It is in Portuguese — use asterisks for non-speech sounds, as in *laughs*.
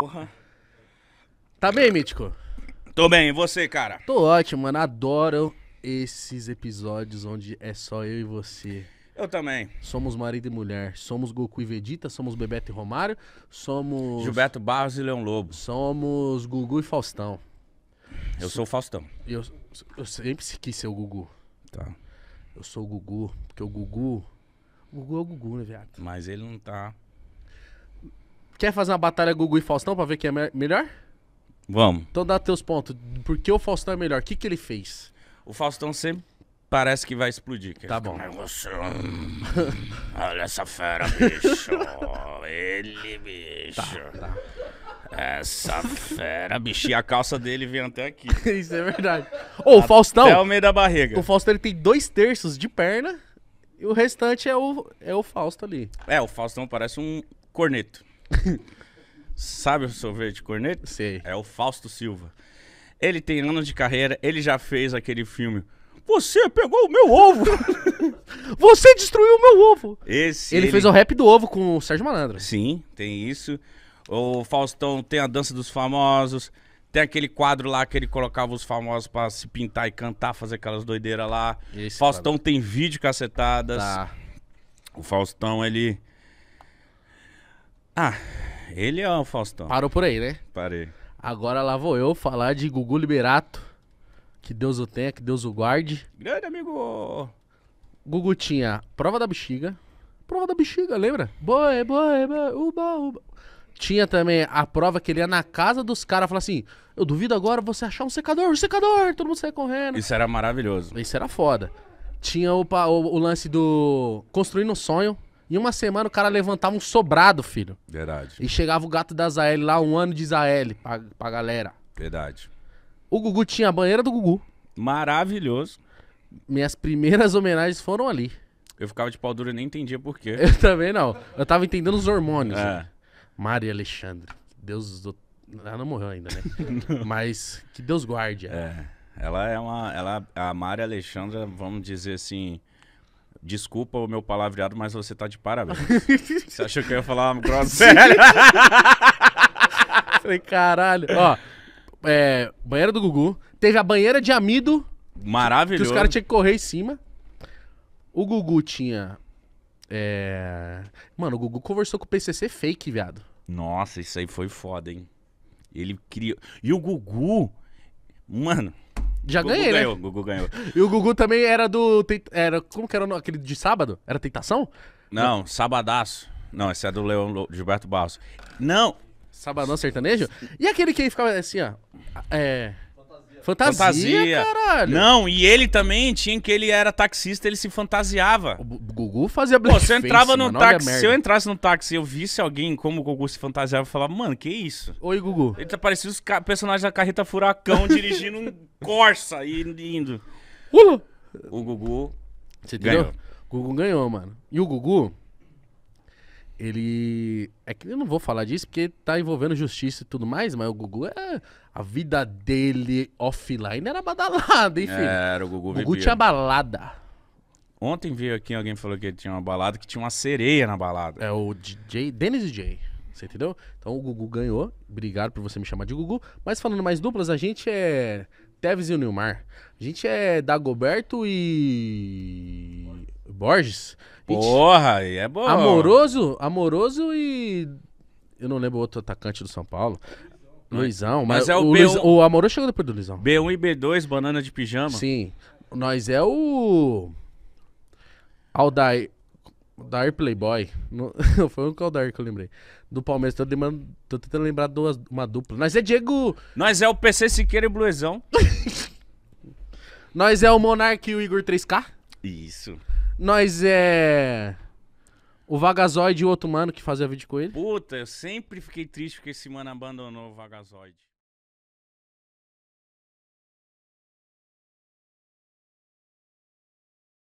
Porra. Tá bem, Mítico? Tô bem, e você, cara? Tô ótimo, mano. Adoro esses episódios onde é só eu e você. Eu também. Somos marido e mulher. Somos Goku e Vegeta, somos Bebeto e Romário, somos. Gilberto Barros e Leão Lobo. Somos Gugu e Faustão. Eu sou o Faustão. Eu, eu sempre quis ser o Gugu. Tá. Eu sou o Gugu, porque o Gugu. O Gugu é o Gugu, né, viado? Mas ele não tá. Quer fazer uma batalha Gugu e Faustão pra ver quem é me melhor? Vamos. Então dá teus pontos. Por que o Faustão é melhor? O que, que ele fez? O Faustão sempre parece que vai explodir. Que tá bom. Você... Hum, olha essa fera, bicho. Ele, bicho. Tá, tá. Essa fera, bicho. E a calça dele vem até aqui. *laughs* Isso é verdade. Ô, o Faustão. é o meio da barriga. O Faustão ele tem dois terços de perna e o restante é o, é o Fausto ali. É, o Faustão parece um corneto. *laughs* Sabe o sorvete corneta? Sei. É o Fausto Silva. Ele tem anos de carreira, ele já fez aquele filme. Você pegou o meu ovo! *laughs* Você destruiu o meu ovo! Esse ele, ele, fez o rap do ovo com o Sérgio Malandro. Sim, tem isso. O Faustão tem a dança dos famosos. Tem aquele quadro lá que ele colocava os famosos para se pintar e cantar, fazer aquelas doideiras lá. Esse Faustão quadro. tem vídeo cacetadas. Tá. O Faustão, ele ah, ele é o Faustão. Parou por aí, né? Parei. Agora lá vou eu falar de Gugu Liberato. Que Deus o tenha, que Deus o guarde. Grande amigo! Gugu tinha Prova da Bexiga. Prova da Bexiga, lembra? Boi, boa, boa. uba, uba. Tinha também a prova que ele ia na casa dos caras falar assim: Eu duvido agora você achar um secador, um secador, todo mundo sai correndo. Isso era maravilhoso. Isso era foda. Tinha o, o, o lance do Construindo um Sonho, em uma semana o cara levantava um sobrado, filho. Verdade. E chegava o gato da Zael lá, um ano de Zael pra, pra galera. Verdade. O Gugu tinha a banheira do Gugu. Maravilhoso. Minhas primeiras homenagens foram ali. Eu ficava de pau dura e nem entendia por quê. Eu *laughs* também não. Eu tava entendendo os hormônios. É. Né? Maria Alexandre. Deus do... Ela não morreu ainda, né? *laughs* Mas que Deus guarde. Ela. É. Ela é uma. Ela, a Maria Alexandra, vamos dizer assim. Desculpa o meu palavreado, mas você tá de parabéns. *laughs* você achou que eu ia falar uma groselha? Falei, caralho. Ó, é, banheira do Gugu. Teve a banheira de amido. Maravilhoso. Que os caras tinham que correr em cima. O Gugu tinha. É... Mano, o Gugu conversou com o PCC fake, viado. Nossa, isso aí foi foda, hein? Ele criou. E o Gugu. Mano, já Gugu ganhei, né? ganhou, né? Gugu ganhou. E o Gugu também era do. Era, como que era o nome? aquele de sábado? Era Tentação? Não, Não. Sabadaço. Não, esse é do Leão Gilberto Barros. Não! Sabadão sertanejo? E aquele que ficava assim, ó. É. Fantasia, fantasia. caralho. Não, e ele também tinha que ele era taxista, ele se fantasiava. O Gugu fazia blackface, Pô, você entrava no mano, táxi, se eu entrasse no táxi e eu visse alguém como o Gugu se fantasiava, eu falava, mano, que isso? Oi, Gugu. Ele tá parecendo os personagens da carreta furacão dirigindo um *laughs* Corsa e indo. Pula. O Gugu Você ganhou. Entendeu? O Gugu ganhou, mano. E o Gugu, ele. É que eu não vou falar disso porque tá envolvendo justiça e tudo mais, mas o Gugu é. A vida dele offline era badalada, enfim é, Era, o Gugu, o Gugu tinha balada. Ontem veio aqui alguém falou que tinha uma balada que tinha uma sereia na balada. É o DJ, Dennis DJ. Você entendeu? Então o Gugu ganhou. Obrigado por você me chamar de Gugu. Mas falando mais duplas, a gente é Tevez e o Nilmar. A gente é Dagoberto e. Borges? Porra, é bom. Amoroso, amoroso e. Eu não lembro o outro atacante do São Paulo. Luizão, mas, mas é o, o, B1... Luiz, o Amoroso chegou depois do Luizão. B1 e B2, banana de pijama. Sim. Nós é o. Aldair. Aldair Playboy. *laughs* foi o Aldair que eu lembrei. Do Palmeiras. Tô, lembrando, tô tentando lembrar duas, uma dupla. Nós é Diego. Nós é o PC Siqueira e Bluezão. *laughs* Nós é o Monark e o Igor 3K. Isso. Nós é. O Vagazoide e o outro mano que fazia vídeo com ele. Puta, eu sempre fiquei triste porque esse mano abandonou o Vagazoide.